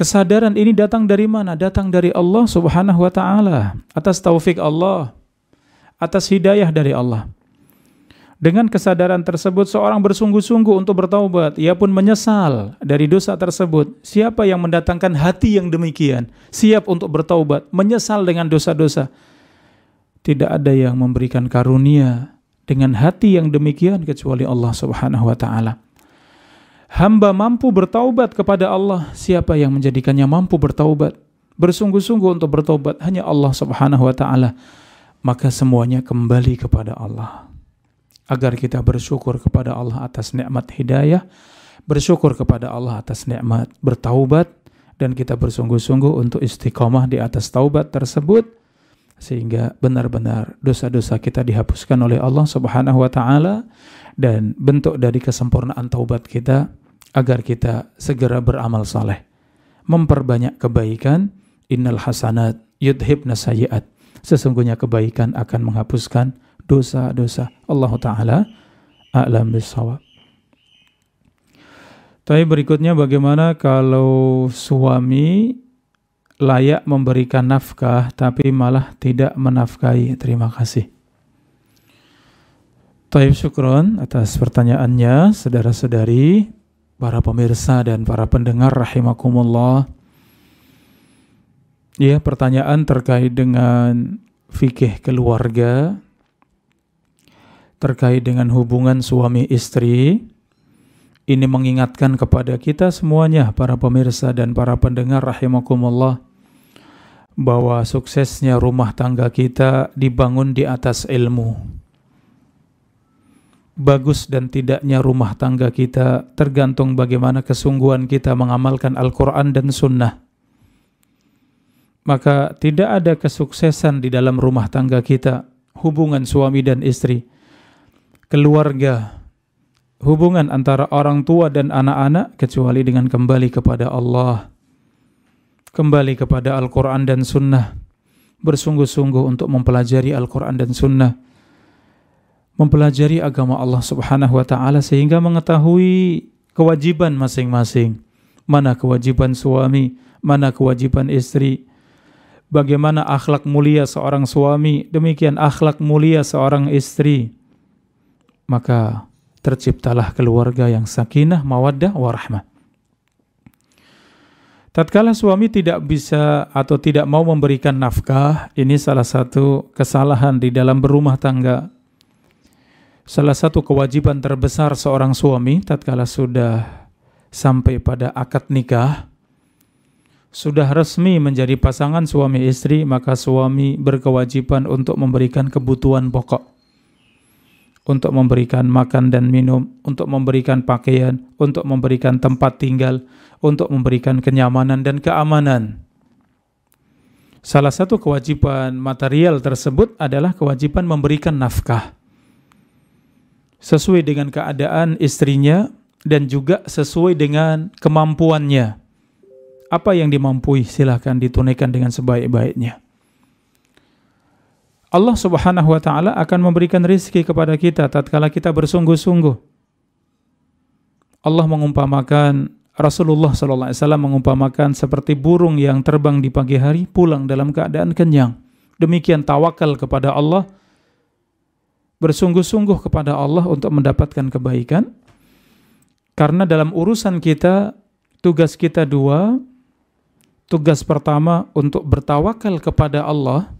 Kesadaran ini datang dari mana? Datang dari Allah Subhanahu wa taala, atas taufik Allah, atas hidayah dari Allah. Dengan kesadaran tersebut seorang bersungguh-sungguh untuk bertaubat, ia pun menyesal dari dosa tersebut. Siapa yang mendatangkan hati yang demikian, siap untuk bertaubat, menyesal dengan dosa-dosa? Tidak ada yang memberikan karunia dengan hati yang demikian kecuali Allah Subhanahu wa taala. Hamba mampu bertaubat kepada Allah. Siapa yang menjadikannya mampu bertaubat? Bersungguh-sungguh untuk bertaubat hanya Allah Subhanahu wa taala. Maka semuanya kembali kepada Allah. Agar kita bersyukur kepada Allah atas nikmat hidayah, bersyukur kepada Allah atas nikmat bertaubat dan kita bersungguh-sungguh untuk istiqomah di atas taubat tersebut sehingga benar-benar dosa-dosa kita dihapuskan oleh Allah Subhanahu wa taala dan bentuk dari kesempurnaan taubat kita agar kita segera beramal saleh memperbanyak kebaikan innal hasanat yudhibna sayiat sesungguhnya kebaikan akan menghapuskan dosa-dosa Allah taala a'lam bisawab tapi berikutnya bagaimana kalau suami layak memberikan nafkah tapi malah tidak menafkahi. Terima kasih. Taib syukron atas pertanyaannya, saudara-saudari, para pemirsa dan para pendengar rahimakumullah. Ya, pertanyaan terkait dengan fikih keluarga, terkait dengan hubungan suami istri, ini mengingatkan kepada kita semuanya, para pemirsa dan para pendengar rahimakumullah, bahwa suksesnya rumah tangga kita dibangun di atas ilmu. Bagus dan tidaknya rumah tangga kita tergantung bagaimana kesungguhan kita mengamalkan Al-Quran dan Sunnah. Maka tidak ada kesuksesan di dalam rumah tangga kita, hubungan suami dan istri, keluarga, hubungan antara orang tua dan anak-anak kecuali dengan kembali kepada Allah kembali kepada Al-Quran dan Sunnah, bersungguh-sungguh untuk mempelajari Al-Quran dan Sunnah, mempelajari agama Allah Subhanahu wa Ta'ala sehingga mengetahui kewajiban masing-masing, mana kewajiban suami, mana kewajiban istri, bagaimana akhlak mulia seorang suami, demikian akhlak mulia seorang istri. Maka terciptalah keluarga yang sakinah, mawaddah, warahmat Tatkala suami tidak bisa atau tidak mau memberikan nafkah, ini salah satu kesalahan di dalam berumah tangga. Salah satu kewajiban terbesar seorang suami tatkala sudah sampai pada akad nikah, sudah resmi menjadi pasangan suami istri, maka suami berkewajiban untuk memberikan kebutuhan pokok untuk memberikan makan dan minum, untuk memberikan pakaian, untuk memberikan tempat tinggal, untuk memberikan kenyamanan dan keamanan. Salah satu kewajiban material tersebut adalah kewajiban memberikan nafkah sesuai dengan keadaan istrinya dan juga sesuai dengan kemampuannya. Apa yang dimampui silahkan ditunaikan dengan sebaik-baiknya. Allah Subhanahu wa taala akan memberikan rezeki kepada kita tatkala kita bersungguh-sungguh. Allah mengumpamakan Rasulullah sallallahu alaihi wasallam mengumpamakan seperti burung yang terbang di pagi hari pulang dalam keadaan kenyang. Demikian tawakal kepada Allah bersungguh-sungguh kepada Allah untuk mendapatkan kebaikan. Karena dalam urusan kita tugas kita dua. Tugas pertama untuk bertawakal kepada Allah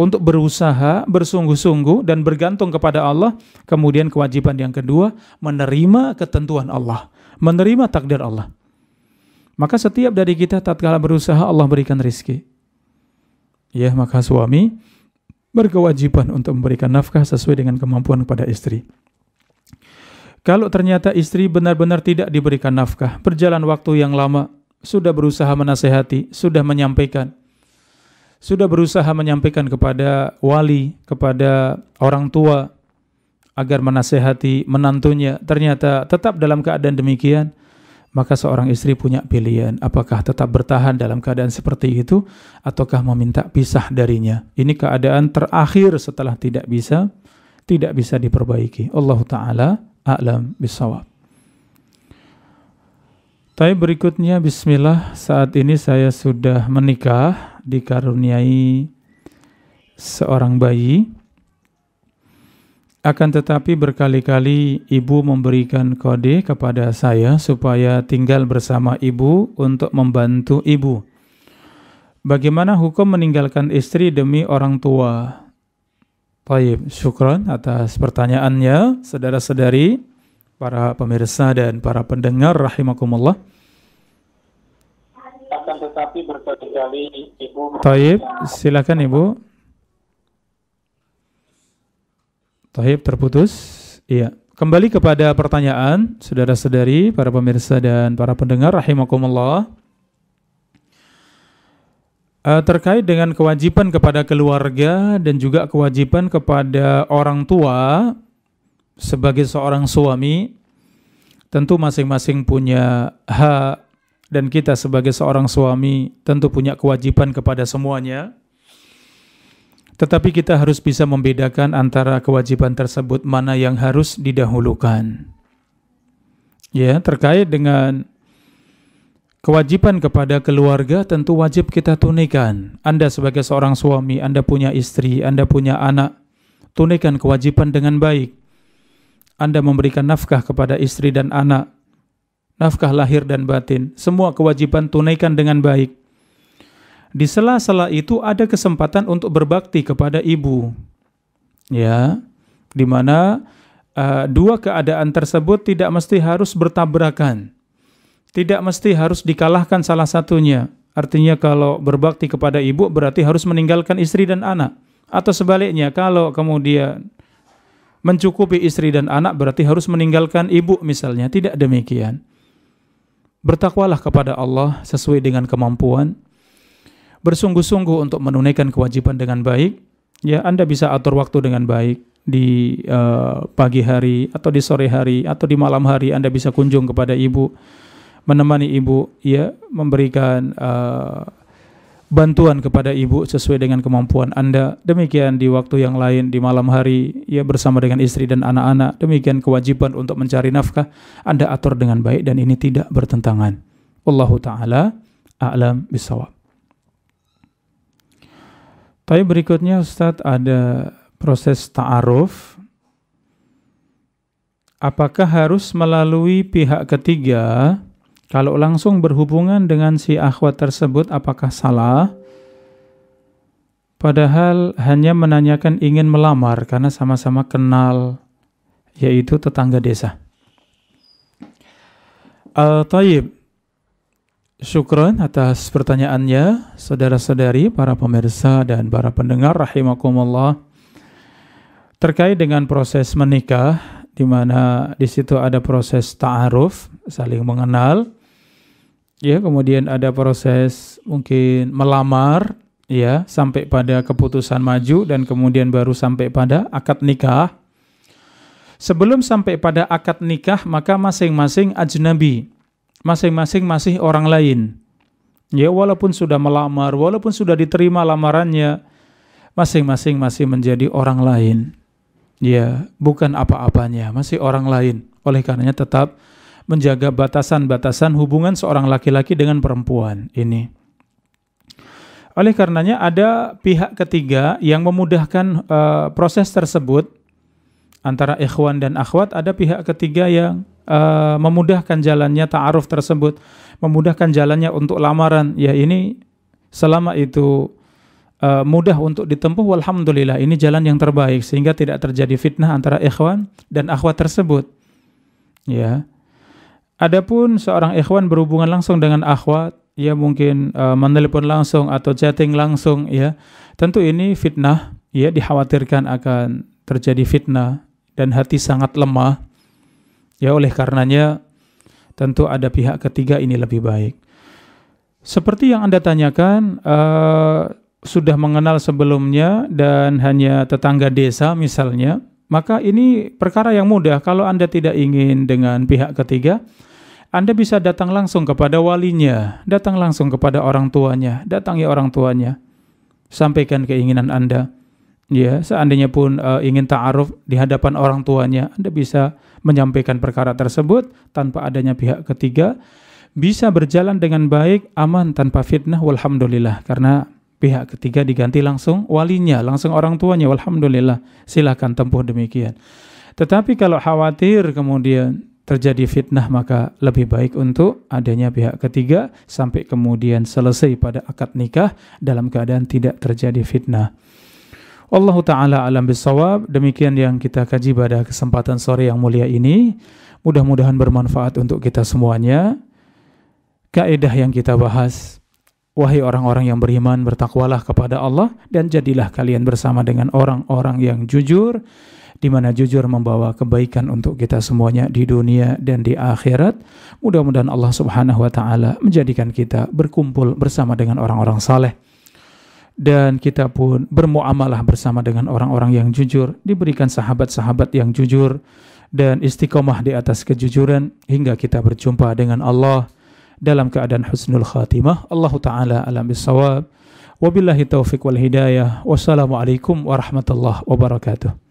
untuk berusaha, bersungguh-sungguh dan bergantung kepada Allah. Kemudian kewajiban yang kedua, menerima ketentuan Allah, menerima takdir Allah. Maka setiap dari kita tatkala berusaha Allah berikan rizki. Ya, maka suami berkewajiban untuk memberikan nafkah sesuai dengan kemampuan kepada istri. Kalau ternyata istri benar-benar tidak diberikan nafkah, berjalan waktu yang lama, sudah berusaha menasehati, sudah menyampaikan, sudah berusaha menyampaikan kepada wali, kepada orang tua agar menasehati menantunya, ternyata tetap dalam keadaan demikian, maka seorang istri punya pilihan apakah tetap bertahan dalam keadaan seperti itu ataukah meminta pisah darinya. Ini keadaan terakhir setelah tidak bisa tidak bisa diperbaiki. Allah taala a'lam bisawab. Tapi berikutnya bismillah saat ini saya sudah menikah dikaruniai seorang bayi akan tetapi berkali-kali ibu memberikan kode kepada saya supaya tinggal bersama ibu untuk membantu ibu. Bagaimana hukum meninggalkan istri demi orang tua? Taib, syukron atas pertanyaannya, saudara-saudari, para pemirsa dan para pendengar rahimakumullah tetapi berkali-kali ibu Taib, silakan ibu. Taib terputus. Iya. Kembali kepada pertanyaan, saudara-saudari, para pemirsa dan para pendengar, rahimakumullah. Uh, terkait dengan kewajiban kepada keluarga dan juga kewajiban kepada orang tua sebagai seorang suami, tentu masing-masing punya hak dan kita sebagai seorang suami tentu punya kewajiban kepada semuanya. Tetapi kita harus bisa membedakan antara kewajiban tersebut mana yang harus didahulukan. Ya, terkait dengan kewajiban kepada keluarga tentu wajib kita tunaikan. Anda sebagai seorang suami, Anda punya istri, Anda punya anak, tunaikan kewajiban dengan baik. Anda memberikan nafkah kepada istri dan anak, nafkah lahir dan batin. Semua kewajiban tunaikan dengan baik. Di sela-sela itu ada kesempatan untuk berbakti kepada ibu. Ya, di mana uh, dua keadaan tersebut tidak mesti harus bertabrakan. Tidak mesti harus dikalahkan salah satunya. Artinya kalau berbakti kepada ibu berarti harus meninggalkan istri dan anak. Atau sebaliknya, kalau kemudian mencukupi istri dan anak berarti harus meninggalkan ibu misalnya. Tidak demikian. Bertakwalah kepada Allah sesuai dengan kemampuan. Bersungguh-sungguh untuk menunaikan kewajiban dengan baik. Ya, Anda bisa atur waktu dengan baik di uh, pagi hari atau di sore hari atau di malam hari Anda bisa kunjung kepada ibu, menemani ibu, ya, memberikan uh, bantuan kepada ibu sesuai dengan kemampuan Anda. Demikian di waktu yang lain di malam hari ya bersama dengan istri dan anak-anak. Demikian kewajiban untuk mencari nafkah Anda atur dengan baik dan ini tidak bertentangan. Allahu taala a'lam bisawab. Tapi berikutnya Ustadz ada proses ta'aruf apakah harus melalui pihak ketiga kalau langsung berhubungan dengan si akhwat tersebut, apakah salah? Padahal hanya menanyakan ingin melamar karena sama-sama kenal, yaitu tetangga desa. Al eh, Taib, syukron atas pertanyaannya, saudara-saudari, para pemirsa dan para pendengar, rahimakumullah. Terkait dengan proses menikah, di mana di situ ada proses ta'aruf, saling mengenal, ya kemudian ada proses mungkin melamar ya sampai pada keputusan maju dan kemudian baru sampai pada akad nikah. Sebelum sampai pada akad nikah maka masing-masing ajnabi, masing-masing masih orang lain. Ya walaupun sudah melamar, walaupun sudah diterima lamarannya, masing-masing masih menjadi orang lain. Ya, bukan apa-apanya, masih orang lain. Oleh karenanya tetap menjaga batasan-batasan hubungan seorang laki-laki dengan perempuan ini. Oleh karenanya ada pihak ketiga yang memudahkan uh, proses tersebut antara ikhwan dan akhwat ada pihak ketiga yang uh, memudahkan jalannya ta'aruf tersebut, memudahkan jalannya untuk lamaran. Ya ini selama itu uh, mudah untuk ditempuh walhamdulillah ini jalan yang terbaik sehingga tidak terjadi fitnah antara ikhwan dan akhwat tersebut. Ya. Adapun seorang ikhwan berhubungan langsung dengan akhwat, ya mungkin uh, eh, menelepon langsung atau chatting langsung ya. Tentu ini fitnah, ya dikhawatirkan akan terjadi fitnah dan hati sangat lemah. Ya oleh karenanya tentu ada pihak ketiga ini lebih baik. Seperti yang Anda tanyakan, uh, sudah mengenal sebelumnya dan hanya tetangga desa misalnya, maka ini perkara yang mudah kalau Anda tidak ingin dengan pihak ketiga anda bisa datang langsung kepada walinya, datang langsung kepada orang tuanya, datangi orang tuanya. Sampaikan keinginan Anda. Ya, seandainya pun uh, ingin ta'aruf di hadapan orang tuanya, Anda bisa menyampaikan perkara tersebut tanpa adanya pihak ketiga. Bisa berjalan dengan baik, aman tanpa fitnah, walhamdulillah. Karena pihak ketiga diganti langsung walinya, langsung orang tuanya, walhamdulillah. Silahkan tempuh demikian. Tetapi kalau khawatir kemudian terjadi fitnah maka lebih baik untuk adanya pihak ketiga sampai kemudian selesai pada akad nikah dalam keadaan tidak terjadi fitnah. Allah taala alam bisawab. Demikian yang kita kaji pada kesempatan sore yang mulia ini. Mudah-mudahan bermanfaat untuk kita semuanya. Kaidah yang kita bahas Wahai orang-orang yang beriman, bertakwalah kepada Allah dan jadilah kalian bersama dengan orang-orang yang jujur di mana jujur membawa kebaikan untuk kita semuanya di dunia dan di akhirat. Mudah-mudahan Allah Subhanahu wa taala menjadikan kita berkumpul bersama dengan orang-orang saleh dan kita pun bermuamalah bersama dengan orang-orang yang jujur, diberikan sahabat-sahabat yang jujur dan istiqomah di atas kejujuran hingga kita berjumpa dengan Allah dalam keadaan husnul khatimah. Allah taala alam bisawab. Wabillahi taufik wal hidayah. Wassalamualaikum warahmatullahi wabarakatuh.